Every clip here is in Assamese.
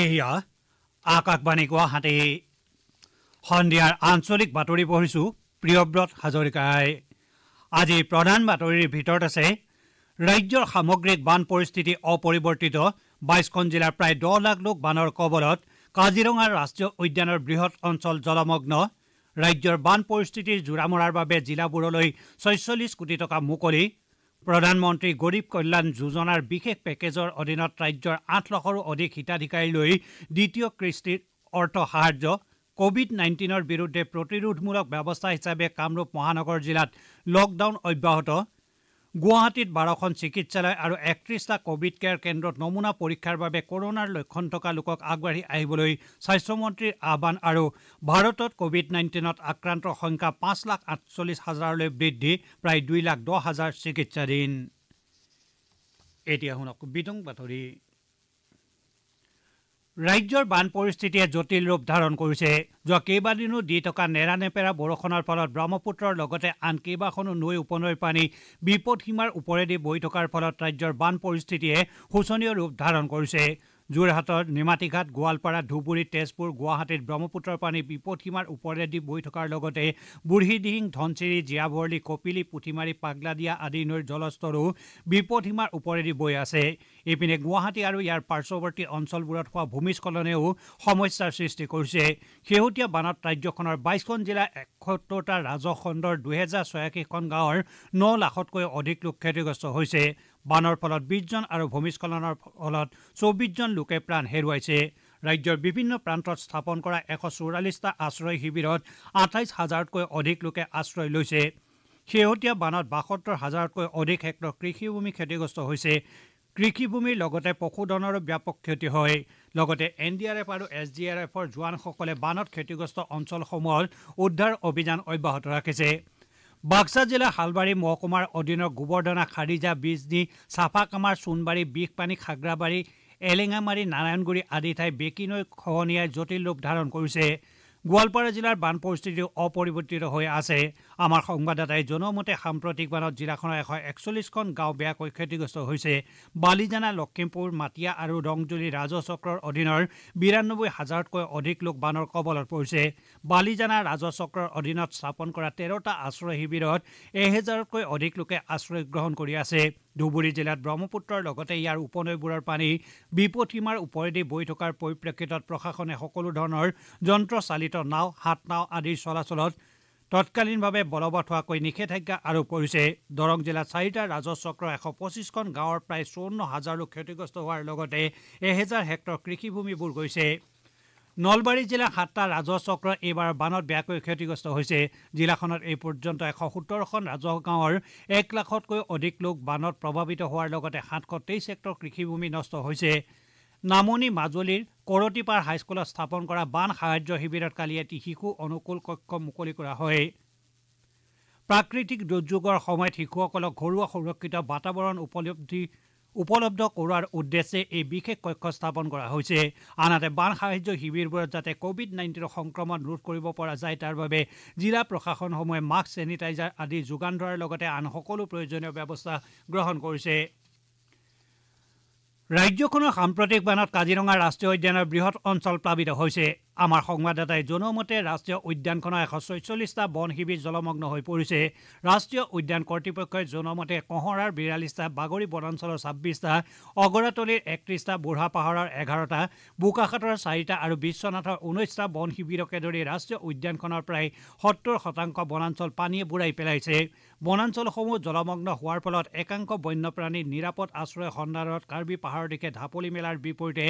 এয়া আকাশবাণী গুৱাহাটী সন্ধিয়াৰ আঞ্চলিক বাতৰি পঢ়িছোঁ প্ৰিয়ব্ৰত হাজৰিকাই আজি প্ৰধান বাতৰিৰ ভিতৰত আছে ৰাজ্যৰ সামগ্ৰিক বান পৰিস্থিতি অপৰিৱৰ্তিত বাইছখন জিলাৰ প্ৰায় দহ লাখ লোক বানৰ কবলত কাজিৰঙাৰ ৰাষ্ট্ৰীয় উদ্যানৰ বৃহৎ অঞ্চল জলমগ্ন ৰাজ্যৰ বান পৰিস্থিতিৰ জোৰা মৰাৰ বাবে জিলাবোৰলৈ ছয়চল্লিছ কোটি টকা মুকলি প্ৰধানমন্ত্ৰী গৰীব কল্যাণ যোজনাৰ বিশেষ পেকেজৰ অধীনত ৰাজ্যৰ আঠ লাখৰো অধিক হিতাধিকাৰীলৈ দ্বিতীয় কৃষ্টিৰ অৰ্থ সাহায্য কোভিড নাইণ্টিনৰ বিৰুদ্ধে প্ৰতিৰোধমূলক ব্যৱস্থা হিচাপে কামৰূপ মহানগৰ জিলাত লকডাউন অব্যাহত গুৱাহাটীত বাৰখন চিকিৎসালয় আৰু একত্ৰিছটা কভিড কেয়াৰ কেন্দ্ৰত নমুনা পৰীক্ষাৰ বাবে কৰোণাৰ লক্ষণ থকা লোকক আগবাঢ়ি আহিবলৈ স্বাস্থ্যমন্ত্ৰীৰ আহ্বান আৰু ভাৰতত কভিড নাইণ্টিনত আক্ৰান্তৰ সংখ্যা পাঁচ লাখ আঠচল্লিছ হাজাৰলৈ বৃদ্ধি প্ৰায় দুই লাখ দহ হাজাৰ চিকিৎসাধীন এতিয়া শুনক বিতং বাতৰি ৰাজ্যৰ বান পৰিস্থিতিয়ে জটিল ৰূপ ধাৰণ কৰিছে যোৱা কেইবাদিনো দি থকা নেৰানেপেৰা বৰষুণৰ ফলত ব্ৰহ্মপুত্ৰৰ লগতে আন কেইবাখনো নৈ উপনৈৰ পানী বিপদসীমাৰ ওপৰেদি বৈ থকাৰ ফলত ৰাজ্যৰ বান পৰিস্থিতিয়ে শোচনীয় ৰূপ ধাৰণ কৰিছে যোৰহাটৰ নিমাতীঘাট গোৱালপাৰা ধুবুৰী তেজপুৰ গুৱাহাটীত ব্ৰহ্মপুত্ৰৰ পানী বিপদসীমাৰ ওপৰেদি বৈ থকাৰ লগতে বুঢ়ীদিহিং ধনচিৰি জীয়াভৰলি কপিলি পুথিমাৰী পাগলাদিয়া আদি নৈৰ জলস্তৰো বিপদসীমাৰ ওপৰেদি বৈ আছে ইপিনে গুৱাহাটী আৰু ইয়াৰ পাৰ্শ্বৱৰ্তী অঞ্চলবোৰত হোৱা ভূমিস্খলনেও সমস্যাৰ সৃষ্টি কৰিছে শেহতীয়া বানত ৰাজ্যখনৰ বাইছখন জিলাৰ এসত্তৰটা খণ্ডৰ দুহেজাৰ ছয়াশীখন গাঁৱৰ ন লাখতকৈ অধিক লোক ক্ষতিগ্ৰস্ত হৈছে বানৰ ফলত বিশজন আৰু ভূমিস্খলনৰ ফলত চৌব্বিছজন লোকে প্ৰাণ হেৰুৱাইছে ৰাজ্যৰ বিভিন্ন প্ৰান্তত স্থাপন কৰা এশ চৌৰাল্লিছটা আশ্ৰয় শিবিৰত আঠাইছ হাজাৰতকৈ অধিক লোকে আশ্ৰয় লৈছে শেহতীয়া বানত বাসত্তৰ হাজাৰতকৈ অধিক হেক্টৰ কৃষিভূমি ক্ষতিগ্ৰস্ত হৈছে কৃষিভূমিৰ লগতে পশুধনৰো ব্যাপক ক্ষতি হয় লগতে এন ডি আৰ এফ আৰু এছ ডি আৰ এফৰ জোৱানসকলে বানত ক্ষতিগ্ৰস্ত অঞ্চলসমূহত উদ্ধাৰ অভিযান অব্যাহত ৰাখিছে বাক্সা জিলাৰ হালবাৰী মহকুমাৰ অধীনৰ গোবৰ্ধনা খাৰিজা বিজনী চাফাকামাৰ সোণবাৰী বিষপানী খাগ্ৰাবাৰী এলেঙামাৰী নাৰায়ণগুৰি আদি ঠাই বেকী নৈ খহনীয়াই জটিল ৰূপ ধাৰণ কৰিছে গোৱালপাৰা জিলাৰ বান পৰিস্থিতি অপৰিৱৰ্তিত হৈ আছে আমাৰ সংবাদদাতাই জনোৱা মতে সাম্প্ৰতিক বানত জিলাখনৰ এশ একচল্লিছখন গাঁও বেয়াকৈ ক্ষতিগ্ৰস্ত হৈছে বালিজানা লখিমপুৰ মাটিয়া আৰু ৰংজুলি ৰাজচক্ৰৰ অধীনৰ বিৰান্নব্বৈ হাজাৰতকৈ অধিক লোক বানৰ কবলত পৰিছে বালিজানা ৰাজচক্ৰৰ অধীনত স্থাপন কৰা তেৰটা আশ্ৰয় শিবিৰত এহেজাৰতকৈ অধিক লোকে আশ্ৰয় গ্ৰহণ কৰি আছে ধুবুৰী জিলাত ব্ৰহ্মপুত্ৰৰ লগতে ইয়াৰ উপনৈবোৰৰ পানী বিপদ ওপৰেদি বৈ থকাৰ পৰিপ্ৰেক্ষিতত প্ৰশাসনে সকলো ধৰণৰ যন্ত্ৰচালিত নাও হাত নাও আদিৰ চলাচলত তৎকালীনভাৱে বলবৎ হোৱাকৈ নিষেধাজ্ঞা আৰোপ কৰিছে দৰং জিলাত চাৰিটা ৰাজহচক্ৰ এশ পঁচিছখন গাঁৱৰ প্ৰায় চৌৱন্ন হাজাৰ লোক ক্ষতিগ্ৰস্ত হোৱাৰ লগতে এহেজাৰ হেক্টৰ কৃষিভূমিবোৰ গৈছে নলবাৰী জিলাৰ সাতটা ৰাজহ চক্ৰ এইবাৰ বানত বেয়াকৈ ক্ষতিগ্ৰস্ত হৈছে জিলাখনত এই পৰ্যন্ত এশ সোতৰখন ৰাজহ গাঁৱৰ এক লাখতকৈ অধিক লোক বানত প্ৰভাৱিত হোৱাৰ লগতে সাতশ তেইছ হেক্টৰ কৃষিভূমি নষ্ট হৈছে নামনি মাজুলীৰ কৰতিপাৰ হাইস্কুলত স্থাপন কৰা বান সাহায্য শিবিৰত কালি এটি শিশু অনুকূল কক্ষ মুকলি কৰা হয় প্ৰাকৃতিক দুৰ্যোগৰ সময়ত শিশুসকলক ঘৰুৱা সুৰক্ষিত বাতাবৰণ উপলব্ধি উপলব্ধ কৰোৱাৰ উদ্দেশ্যে এই বিশেষ কক্ষ স্থাপন কৰা হৈছে আনহাতে বান সাহায্য শিবিৰবোৰত যাতে কভিড নাইণ্টিনৰ সংক্ৰমণ ৰোধ কৰিব পৰা যায় তাৰ বাবে জিলা প্ৰশাসনসমূহে মাস্ক ছেনিটাইজাৰ আদি যোগান ধৰাৰ লগতে আন সকলো প্ৰয়োজনীয় ব্যৱস্থা গ্ৰহণ কৰিছে ৰাজ্যখনৰ সাম্প্ৰতিক বানত কাজিৰঙা ৰাষ্ট্ৰীয় উদ্যানৰ বৃহৎ অঞ্চল প্লাৱিত হৈছে আমাৰ সংবাদদাতাই জনোৱা মতে ৰাষ্ট্ৰীয় উদ্যানখনৰ এশ ছয়চল্লিছটা বন শিবিৰ জলমগ্ন হৈ পৰিছে ৰাষ্ট্ৰীয় উদ্যান কৰ্তৃপক্ষই জনোৱা মতে কঁহৰাৰ বিৰাল্লিছটা বাগৰি বনাঞ্চলৰ ছাব্বিছটা অগৰাতলিৰ একত্ৰিছটা বুঢ়া পাহাৰৰ এঘাৰটা বোকাখাটৰ চাৰিটা আৰু বিশ্বনাথৰ ঊনৈছটা বন শিবিৰকে ধৰি ৰাষ্ট্ৰীয় উদ্যানখনৰ প্ৰায় সত্তৰ শতাংশ বনাঞ্চল পানীয়ে বুৰাই পেলাইছে বনাঞ্চলসমূহ জলমগ্ন হোৱাৰ ফলত একাংশ বন্যপ্ৰাণী নিৰাপদ আশ্ৰয় সন্ধানত কাৰ্বি পাহাৰৰ দিশে ঢাপলি মেলাৰ বিপৰীতে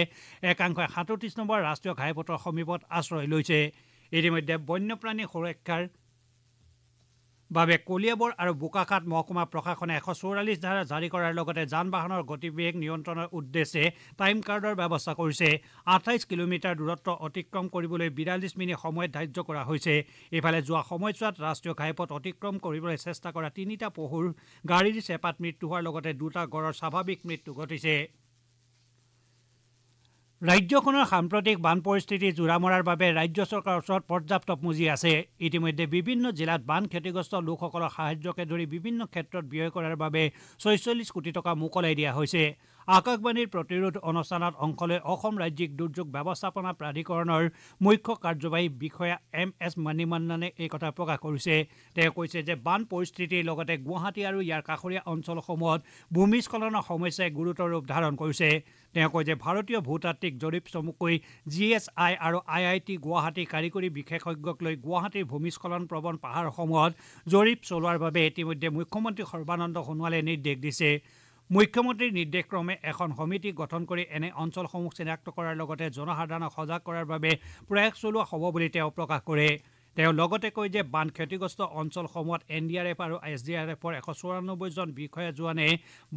একাংশই সাতত্ৰিছ নম্বৰ ৰাষ্ট্ৰীয় ঘাইপথৰ সমীপত অঞ্চলত আশ্ৰয় লৈছে ইতিমধ্যে বন্যপ্ৰাণী সুৰক্ষাৰ বাবে কলিয়াবৰ আৰু বোকাখাত মহকুমা প্ৰশাসনে এশ চৌৰাল্লিছ ধাৰা জাৰি কৰাৰ লগতে যান বাহনৰ গতিবেগ নিয়ন্ত্ৰণৰ উদ্দেশ্যে টাইম কাৰ্ডৰ ব্যৱস্থা কৰিছে আঠাইছ কিলোমিটাৰ দূৰত্ব অতিক্ৰম কৰিবলৈ বিৰাল্লিছ মিনিট সময়ত ধাৰ্য কৰা হৈছে ইফালে যোৱা সময়ছোৱাত ৰাষ্ট্ৰীয় ঘাইপথ অতিক্ৰম কৰিবলৈ চেষ্টা কৰা তিনিটা পশুৰ গাড়ীৰ চেপাত মৃত্যু হোৱাৰ লগতে দুটা গড়ৰ স্বাভাৱিক মৃত্যু ঘটিছে ৰাজ্যখনৰ সাম্প্ৰতিক বান পৰিস্থিতি জোৰা মৰাৰ বাবে ৰাজ্য চৰকাৰৰ ওচৰত পৰ্যাপ্ত পুঁজি আছে ইতিমধ্যে বিভিন্ন জিলাত বান ক্ষতিগ্ৰস্ত লোকসকলৰ সাহায্যকে ধৰি বিভিন্ন ক্ষেত্ৰত ব্যয় কৰাৰ বাবে ছয়চল্লিছ কোটি টকা মোকলাই দিয়া হৈছে আকাশবাণীৰ প্ৰতিৰোধ অনুষ্ঠানত অংশ লৈ অসম ৰাজ্যিক দুৰ্যোগ ব্যৱস্থাপনা প্ৰাধিকৰণৰ মুখ্য কাৰ্যবাহী বিষয়া এম এছ মণিমন্দনে এই কথা প্ৰকাশ কৰিছে তেওঁ কৈছে যে বান পৰিস্থিতিৰ লগতে গুৱাহাটী আৰু ইয়াৰ কাষৰীয়া অঞ্চলসমূহত ভূমিস্খলনৰ সমস্যাই গুৰুতৰ ৰূপ ধাৰণ কৰিছে তেওঁ কয় যে ভাৰতীয় ভূতাত্বিক জৰীপ চমুকৈ জি এছ আই আৰু আই আই টি গুৱাহাটী কাৰিকৰী বিশেষজ্ঞক লৈ গুৱাহাটীৰ ভূমিস্খলন প্ৰৱণ পাহাৰসমূহত জৰীপ চলোৱাৰ বাবে ইতিমধ্যে মুখ্যমন্ত্ৰী সৰ্বানন্দ সোণোৱালে নিৰ্দেশ দিছে মুখ্যমন্ত্ৰীৰ নিৰ্দেশক্ৰমে এখন সমিতি গঠন কৰি এনে অঞ্চলসমূহ চিনাক্ত কৰাৰ লগতে জনসাধাৰণক সজাগ কৰাৰ বাবে প্ৰয়াস চলোৱা হ'ব বুলি তেওঁ প্ৰকাশ কৰে তেওঁ লগতে কয় যে বান ক্ষতিগ্ৰস্ত অঞ্চলসমূহত এন ডি আৰ এফ আৰু এছ ডি আৰ এফৰ এশ চৌৰানব্বৈজন বিষয়া জোৱানে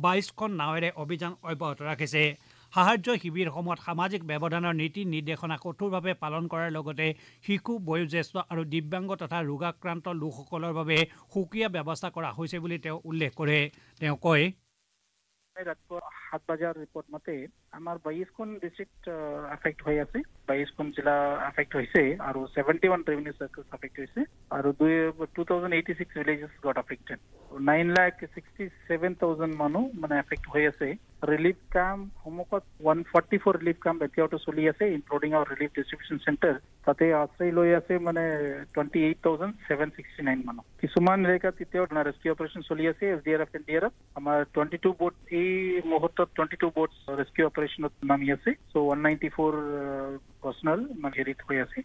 বাইছখন নাৱেৰে অভিযান অব্যাহত ৰাখিছে সাহায্য শিবিৰসমূহত সামাজিক ব্যৱধানৰ নীতি নিৰ্দেশনা কঠোৰভাৱে পালন কৰাৰ লগতে শিশু বয়োজ্যেষ্ঠ আৰু দিব্যাংগ তথা ৰোগাক্ৰান্ত লোকসকলৰ বাবে সুকীয়া ব্যৱস্থা কৰা হৈছে বুলি তেওঁ উল্লেখ কৰে তেওঁ কয় रात बजार रिपोर्ट मते আমাৰ বাইছখন ডিষ্ট্ৰিক্ট এফেক্ট হৈ আছে বাইছখন জিলা এফেক্ট হৈছে আৰু seventy one revenue circles effect হৈছে আৰু দুই two thousand eighty six villages got affected nine lakh sixty seven thousand মানুহ মানে এফেক্ট হৈ আছে ৰিলিফ কাম সমুখত ওৱান ফৰ্টি ফ'ৰ ৰিলিফ কাম এতিয়াওতো চলি আছে including R relief distribution centre তাতে আশ্ৰয় লৈ আছে মানে twenty eight thousand seven sixty nine মানুহ কিছুমান জেগাত এতিয়াও ৰেস্কিউ অপাৰেশ্যন চলি আছে S D R F N D R F আমাৰ টুৱেণ্টি টু বোৰ্ড এই মুহূৰ্তত twenty two board rescue operation operation of tsunami ase so 194 personnel mang herit hoi ase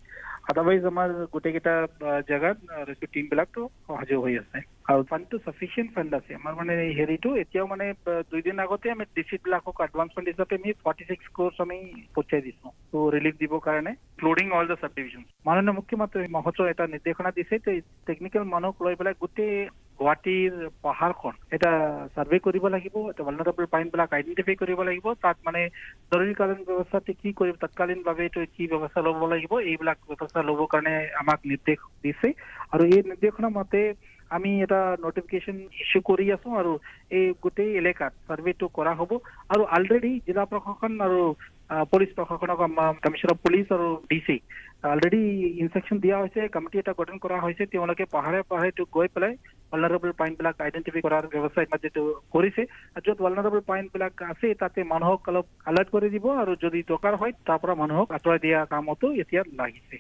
otherwise আমাৰ গোটেইকেইটা জেগাত টিম বিলাকতো সহযোগ হৈ আছে আৰু ফাণ্ডটো চাফিচিয়েণ্ট ফাণ্ড আছে আমাৰ মানে হেৰিটো এতিয়াও মানে দুইদিন আগতে আমি ডি বিলাকক এডভান্স ফাণ্ড হিচাপে আমি ফৰ্টি ছিক্স ক্ৰ'ছ আমি পঠিয়াই দিছো ত' ৰিলিফ দিবৰ কাৰণে including all the sub division মাননীয় মুখ্যমন্ত্ৰী মহোৎসৱ এটা নিৰ্দেশনা দিছে টেকনিকেল মানুহক লৈ পেলাই গোটেই গুৱাহাটীৰ পাহাৰখন এটা চাৰ্ভে কৰিব লাগিব এটা ভালনাৰেবল পইণ্টবিলাক আইডেণ্টিফাই কৰিব লাগিব তাত মানে জৰুৰীকালীন ব্যৱস্থাটো কি কৰিব তৎকালীনভাৱে এইটো কি ব্যৱস্থা ল'ব লাগিব এইবিলাক ব্যৱস্থা ল'বৰ কাৰণে আমাক নিৰ্দেশ দিছে আৰু এই নিৰ্দেশনা মতে আমি এটা নটিফিকেশ্যন ইছ্যু কৰি আছোঁ আৰু এই গোটেই এলেকাত চাৰ্ভেটো কৰা হ'ব আৰু অলৰেডি জিলা প্ৰশাসন আৰু পুলিচ প্ৰশাসনক কমিশ্যন অফ পুলিচ আৰু ডি চি অলৰেডি ইনষ্ট্ৰাকশ্যন দিয়া হৈছে কমিটি এটা গঠন কৰা হৈছে তেওঁলোকে পাহাৰে পাহাৰেটো গৈ পেলাই ভালনাৰেবল পইণ্টবিলাক আইডেণ্টিফাই কৰাৰ ব্যৱস্থা ইমান যিটো কৰিছে আৰু য'ত ভালনাৰেবল বিলাক আছে তাতে মানুহক অলপ এলাৰ্ট কৰি দিব আৰু যদি দৰকাৰ হয় তাৰ পৰা মানুহক আঁতৰাই দিয়া কামতো এতিয়া লাগিছে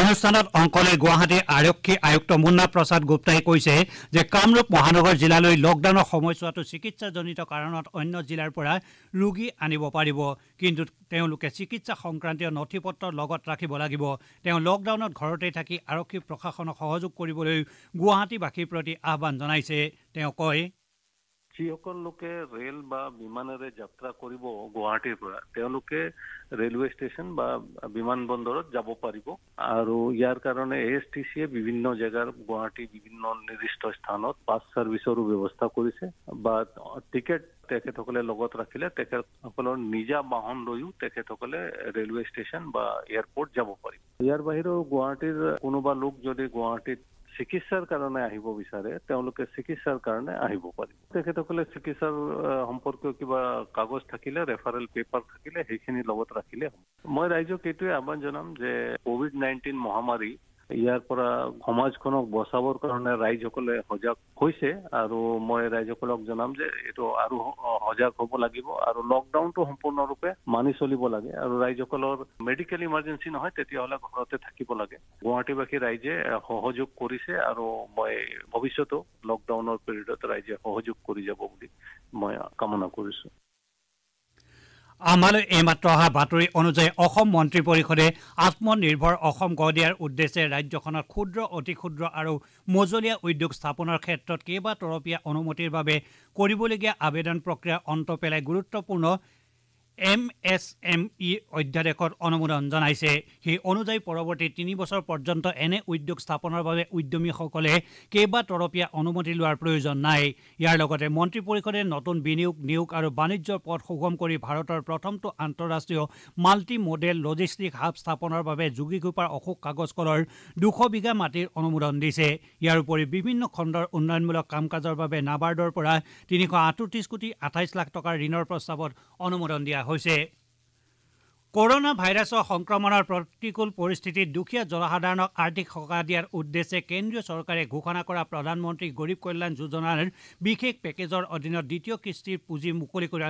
অনুষ্ঠানত অংশ লৈ গুৱাহাটী আৰক্ষী আয়ুক্ত মুন্না প্ৰসাদ গুপ্তাই কৈছে যে কামৰূপ মহানগৰ জিলালৈ লকডাউনৰ সময়ছোৱাতো চিকিৎসাজনিত কাৰণত অন্য জিলাৰ পৰা ৰোগী আনিব পাৰিব কিন্তু তেওঁলোকে চিকিৎসা সংক্ৰান্তীয় নথি পত্ৰ লগত ৰাখিব লাগিব তেওঁ লকডাউনত ঘৰতে থাকি আৰক্ষী প্ৰশাসনক সহযোগ কৰিবলৈ গুৱাহাটীবাসীৰ প্ৰতি আহ্বান জনাইছে তেওঁ কয় যিসকল লোকে ৰেল বা বিমানেৰে যাত্ৰা কৰিব গুৱাহাটীৰ পৰা তেওঁলোকে ৰেলৱে ষ্টেচন বা বিমান বন্দৰত যাব পাৰিব আৰু ইয়াৰ কাৰণে এ এছ টি চি চিয়ে বিভিন্ন জেগাৰ গুৱাহাটী বিভিন্ন নিৰ্দিষ্ট স্থানত বাছ চাৰ্ভিছৰো ব্যৱস্থা কৰিছে বা টিকেট তেখেতসকলে লগত ৰাখিলে তেখেতসকলৰ নিজা বাহন লৈও তেখেতসকলে ৰেলৱে ষ্টেচন বা এয়াৰপৰ্ট যাব পাৰিব ইয়াৰ বাহিৰেও গুৱাহাটীৰ কোনোবা লোক যদি গুৱাহাটীত চিকিৎসাৰ কাৰণে আহিব বিচাৰে তেওঁলোকে চিকিৎসাৰ কাৰণে আহিব পাৰিব তেখেতসকলে চিকিৎসাৰ সম্পৰ্কীয় কিবা কাগজ থাকিলে ৰেফাৰেল পেপাৰ থাকিলে সেইখিনি লগত ৰাখিলে হ'ব মই ৰাইজক এইটোৱে আহ্বান জনাম যে কভিড নাইণ্টিন মহামাৰী ইয়াৰ পৰা সমাজখনক বচাবৰ কাৰণে ৰাইজসকলে সজাগ হৈছে আৰু মই ৰাইজসকলক জনাম যে এইটো আৰু সজাগ হ'ব লাগিব আৰু লকডাউনটো সম্পূৰ্ণৰূপে মানি চলিব লাগে আৰু ৰাইজসকলৰ মেডিকেল ইমাৰ্জেঞ্চি নহয় তেতিয়াহ'লে ঘৰতে থাকিব লাগে গুৱাহাটীবাসী ৰাইজে সহযোগ কৰিছে আৰু মই ভৱিষ্যতেও লকডাউনৰ পিৰিয়ডত ৰাইজে সহযোগ কৰি যাব বুলি মই কামনা কৰিছোঁ আমালৈ এইমাত্ৰ অহা বাতৰি অনুযায়ী অসম মন্ত্ৰী পৰিষদে আত্মনিৰ্ভৰ অসম গঢ় দিয়াৰ উদ্দেশ্যে ৰাজ্যখনত ক্ষুদ্ৰ অতি ক্ষুদ্ৰ আৰু মজলীয়া উদ্যোগ স্থাপনৰ ক্ষেত্ৰত কেইবা তৰপীয়া অনুমতিৰ বাবে কৰিবলগীয়া আবেদন প্ৰক্ৰিয়া অন্ত পেলাই গুৰুত্বপূৰ্ণ এম এছ এম ই অধ্যাদেশত অনুমোদন জনাইছে সেই অনুযায়ী পৰৱৰ্তী তিনি বছৰ পৰ্যন্ত এনে উদ্যোগ স্থাপনৰ বাবে উদ্যমীসকলে কেইবা তৰপীয়া অনুমতি লোৱাৰ প্ৰয়োজন নাই ইয়াৰ লগতে মন্ত্ৰী পৰিষদে নতুন বিনিয়োগ নিয়োগ আৰু বাণিজ্যৰ পথ সুগম কৰি ভাৰতৰ প্ৰথমটো আন্তঃৰাষ্ট্ৰীয় মাল্টি মডেল লজিষ্টিক হাব স্থাপনৰ বাবে যোগীঘোপাৰ অশোক কাগজ কলৰ দুশ বিঘা মাটিৰ অনুমোদন দিছে ইয়াৰ উপৰি বিভিন্ন খণ্ডৰ উন্নয়নমূলক কাম কাজৰ বাবে নাবাৰ্ডৰ পৰা তিনিশ আঠত্ৰিছ কোটি আঠাইছ লাখ টকাৰ ঋণৰ প্ৰস্তাৱত অনুমোদন দিয়া হৈছে কৰনা ভাইৰাছৰ সংক্ৰমণৰ প্ৰতিকূল পৰিস্থিতিত দুখীয়া জনসাধাৰণক আৰ্থিক সকাহ দিয়াৰ উদ্দেশ্যে কেন্দ্ৰীয় চৰকাৰে ঘোষণা কৰা প্ৰধানমন্ত্ৰী গৰীব কল্যাণ যোজনাৰ বিশেষ পেকেজৰ অধীনত দ্বিতীয় কিস্তিৰ পুঁজি মুকলি কৰা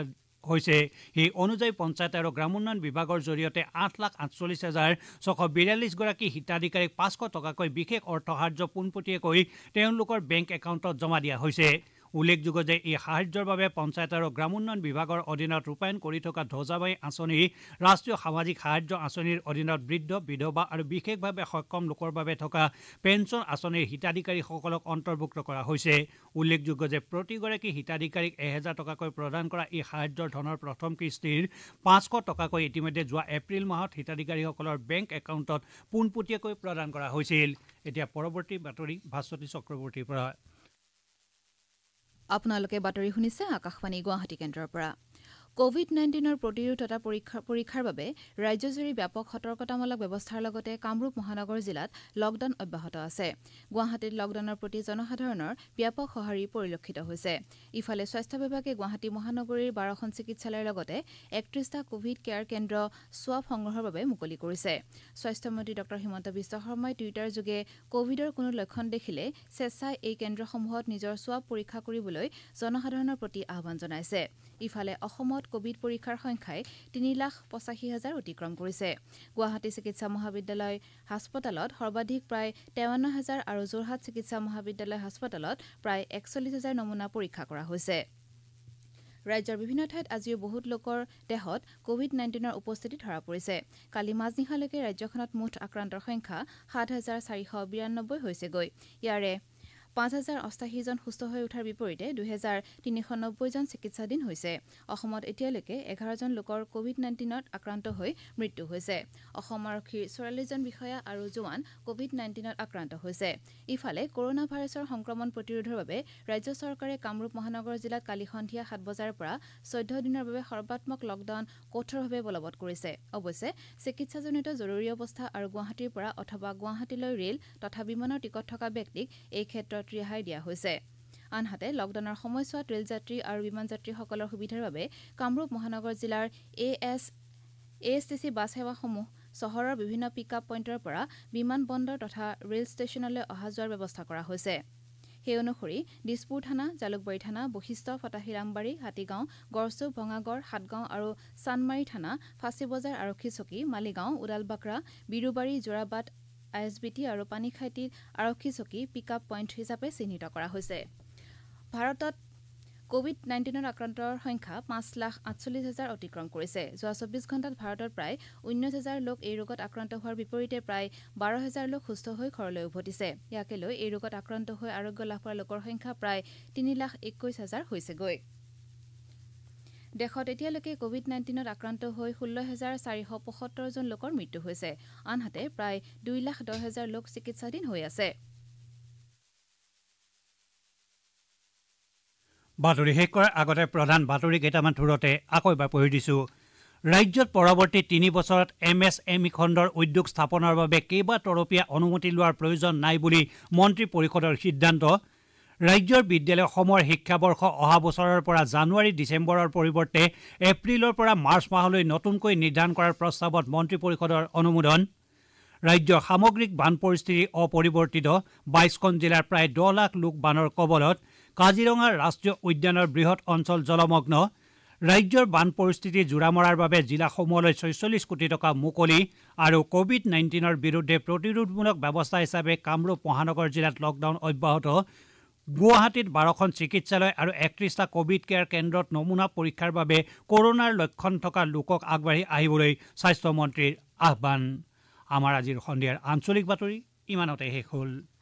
হৈছে সেই অনুযায়ী পঞ্চায়ত আৰু গ্ৰামোন্নয়ন বিভাগৰ জৰিয়তে আঠ লাখ আঠচল্লিছ হাজাৰ ছশ বিৰাল্লিছগৰাকী হিতাধিকাৰীক পাঁচশ টকাকৈ বিশেষ অৰ্থসাহাৰ্য পোনপটীয়াকৈ তেওঁলোকৰ বেংক একাউণ্টত জমা দিয়া হৈছে উল্লেখযোগ্য যে এই সাহায্যৰ বাবে পঞ্চায়ত আৰু গ্ৰামোন্নয়ন বিভাগৰ অধীনত ৰূপায়ণ কৰি থকা ধ্বজাবাহী আঁচনি ৰাষ্ট্ৰীয় সামাজিক সাহায্য আঁচনিৰ অধীনত বৃদ্ধ বিধৱা আৰু বিশেষভাৱে সক্ষম লোকৰ বাবে থকা পেঞ্চন আঁচনিৰ হিতাধিকাৰীসকলক অন্তৰ্ভুক্ত কৰা হৈছে উল্লেখযোগ্য যে প্ৰতিগৰাকী হিতাধিকাৰীক এহেজাৰ টকাকৈ প্ৰদান কৰা এই সাহায্যৰ ধনৰ প্ৰথম কিস্তিৰ পাঁচশ টকাকৈ ইতিমধ্যে যোৱা এপ্ৰিল মাহত হিতাধিকাৰীসকলৰ বেংক একাউণ্টত পোনপটীয়াকৈ প্ৰদান কৰা হৈছিল এতিয়া পৰৱৰ্তী বাতৰি ভাস্বতী চক্ৰৱৰ্তীৰ পৰা আপোনালোকে বাতৰি শুনিছে আকাশবাণী গুৱাহাটী কেন্দ্ৰৰ পৰা কোভিড নাইণ্টিনৰ প্ৰতিৰোধ তথা পৰীক্ষাৰ বাবে ৰাজ্যজুৰি ব্যাপক সতৰ্কতামূলক ব্যৱস্থাৰ লগতে কামৰূপ মহানগৰ জিলাত লকডাউন অব্যাহত আছে গুৱাহাটীত লকডাউনৰ প্ৰতি জনসাধাৰণৰ ব্যাপক সঁহাৰি পৰিলক্ষিত হৈছে ইফালে স্বাস্থ্য বিভাগে গুৱাহাটী মহানগৰীৰ বাৰখন চিকিৎসালয়ৰ লগতে একত্ৰিশটা কোভিড কেয়াৰ কেন্দ্ৰ চোৱাব সংগ্ৰহৰ বাবে মুকলি কৰিছে স্বাস্থ্যমন্ত্ৰী ডঃ হিমন্ত বিশ্ব শৰ্মাই টুইটাৰযোগে যোগে কোভিডৰ কোনো লক্ষণ দেখিলে স্বেচ্ছাই এই কেন্দ্ৰসমূহত নিজৰ চোৱাব পৰীক্ষা কৰিবলৈ জনসাধাৰণৰ প্ৰতি আহান জনাইছে ইফালে অসমত কোভিড পৰীক্ষাৰ সংখ্যাই তিনি লাখ পঁচাশী হাজাৰ অতিক্ৰম কৰিছে গুৱাহাটী চিকিৎসা মহাবিদ্যালয় হাস্পতালত সৰ্বাধিক প্ৰায় তেৱন্ন হাজাৰ আৰু যোৰহাট চিকিৎসা মহাবিদ্যালয় হাস্পতালত প্ৰায় একচল্লিছ হাজাৰ নমুনা পৰীক্ষা কৰা হৈছে ৰাজ্যৰ বিভিন্ন ঠাইত আজিও বহুত লোকৰ দেহত কোভিড নাইণ্টিনৰ উপস্থিতি ধৰা পৰিছে কালি মাজনিশালৈকে ৰাজ্যখনত মুঠ আক্ৰান্তৰ সংখ্যা সাত হাজাৰ চাৰিশ বিৰান্নব্বৈ হৈছেগৈ ইয়াৰে পাঁচ হাজাৰ অষ্টাশীজন সুস্থ হৈ উঠাৰ বিপৰীতে দুহেজাৰ তিনিশ নব্বৈজন চিকিৎসাধীন হৈছে অসমত এতিয়ালৈকে এঘাৰজন লোকৰ কোভিড নাইণ্টিনত আক্ৰান্ত হৈ মৃত্যু হৈছে অসম আৰক্ষীৰ চৌৰাল্লিছজন বিষয়া আৰু জোৱান কোভিড নাইণ্টিনত আক্ৰান্ত হৈছে ইফালে কৰোণা ভাইৰাছৰ সংক্ৰমণ প্ৰতিৰোধৰ বাবে ৰাজ্য চৰকাৰে কামৰূপ মহানগৰ জিলাত কালি সন্ধিয়া সাত বজাৰ পৰা চৈধ্য দিনৰ বাবে সৰ্বাম্মক লকডাউন কঠোৰভাৱে বলবৎ কৰিছে অৱশ্যে চিকিৎসাজনিত জৰুৰী অৱস্থা আৰু গুৱাহাটীৰ পৰা অথবা গুৱাহাটীলৈ ৰেল তথা বিমানৰ টিকট থকা ব্যক্তিক এই ক্ষেত্ৰত ক্ষেত্ৰত ৰেহাই দিয়া হৈছে আনহাতে লকডাউনৰ সময়ছোৱাত ৰেলযাত্ৰী আৰু বিমান যাত্ৰীসকলৰ সুবিধাৰ বাবে কামৰূপ মহানগৰ জিলাৰ A S A S T C bus সেৱাসমূহ চহৰৰ বিভিন্ন পিক আপ পইণ্টৰ পৰা বিমান বন্দৰ তথা ৰেল ষ্টেচনলৈ অহা যোৱাৰ ব্যৱস্থা কৰা হৈছে সেই অনুসৰি দিছপুৰ থানা জালুকবাৰী থানা বশিষ্ট ফটাহিৰামবাৰী হাতীগাঁও গড়চুক ভঙাগড় সাতগাঁও আৰু চানমাৰী থানা ফাঁচীবজাৰ আৰক্ষী চকী Maligaon Odalbakra Birubari Jorabat I S B T আৰু পানীখাইটিত আৰক্ষী চকী পিক আপ পইণ্ট হিচাপে চিহ্নিত কৰা হৈছে ভাৰতত কোভিড নাইণ্টিনৰ আক্ৰান্তৰ সংখ্যা পাঁচ লাখ আঠচল্লিছ হাজাৰ অতিক্ৰম কৰিছে যোৱা চৌবিছ ঘণ্টাত ভাৰতত প্ৰায় ঊনৈছ হাজাৰ লোক এই ৰোগত আক্ৰান্ত হোৱাৰ বিপৰীতে প্ৰায় বাৰ হাজাৰ লোক সুস্থ হৈ ঘৰলৈ উভতিছে ইয়াকে লৈ এই ৰোগত আক্ৰান্ত হৈ আৰোগ্য লাভ কৰা লোকৰ সংখ্যা প্ৰায় তিনি লাখ একৈছ হাজাৰ হৈছেগৈ দেশত এতিয়ালৈকে কোভিড নাইণ্টিনত আক্ৰান্ত হৈ ষোল্ল হেজাৰ চাৰিশ পঁয়সত্তৰজন লোকৰ মৃত্যু হৈছে আনহাতে প্ৰায় দুই লাখ দহ হেজাৰ লোক চিকিৎসাধীন হৈ আছে বাতৰি শেষ কৰাৰ আগতে প্ৰধান বাতৰি কেইটামান থোৰতে আকৌ এবাৰ পঢ়ি দিছোঁ ৰাজ্যত পৰৱৰ্তী তিনি বছৰত এম এছ এম ই খণ্ডৰ উদ্যোগ স্থাপনৰ বাবে কেইবা তৰপীয়া অনুমতি লোৱাৰ প্ৰয়োজন নাই বুলি মন্ত্ৰী পৰিষদৰ সিদ্ধান্ত ৰাজ্যৰ বিদ্যালয়সমূহৰ শিক্ষাবৰ্ষ অহা বছৰৰ পৰা জানুৱাৰী ডিচেম্বৰৰ পৰিৱৰ্তে এপ্ৰিলৰ পৰা মাৰ্চ মাহলৈ নতুনকৈ নিৰ্ধাৰণ কৰাৰ প্ৰস্তাৱত মন্ত্ৰী পৰিষদৰ অনুমোদন ৰাজ্যৰ সামগ্ৰিক বান পৰিস্থিতি অপৰিৱৰ্তিত বাইছখন জিলাৰ প্ৰায় দহ লাখ লোক বানৰ কবলত কাজিৰঙাৰ ৰাষ্ট্ৰীয় উদ্যানৰ বৃহৎ অঞ্চল জলমগ্ন ৰাজ্যৰ বান পৰিস্থিতি জোৰা মৰাৰ বাবে জিলাসমূহলৈ ছয়চল্লিছ কোটি টকা মুকলি আৰু কভিড নাইণ্টিনৰ বিৰুদ্ধে প্ৰতিৰোধমূলক ব্যৱস্থা হিচাপে কামৰূপ মহানগৰ জিলাত লকডাউন অব্যাহত গুৱাহাটীত বাৰখন চিকিৎসালয় আৰু একত্ৰিছটা কোভিড কেয়াৰ কেন্দ্ৰত নমুনা পৰীক্ষাৰ বাবে কৰোণাৰ লক্ষণ থকা লোকক আগবাঢ়ি আহিবলৈ স্বাস্থ্যমন্ত্ৰীৰ আহ্বান আমাৰ আজিৰ সন্ধিয়াৰ আঞ্চলিক বাতৰি ইমানতে শেষ হ'ল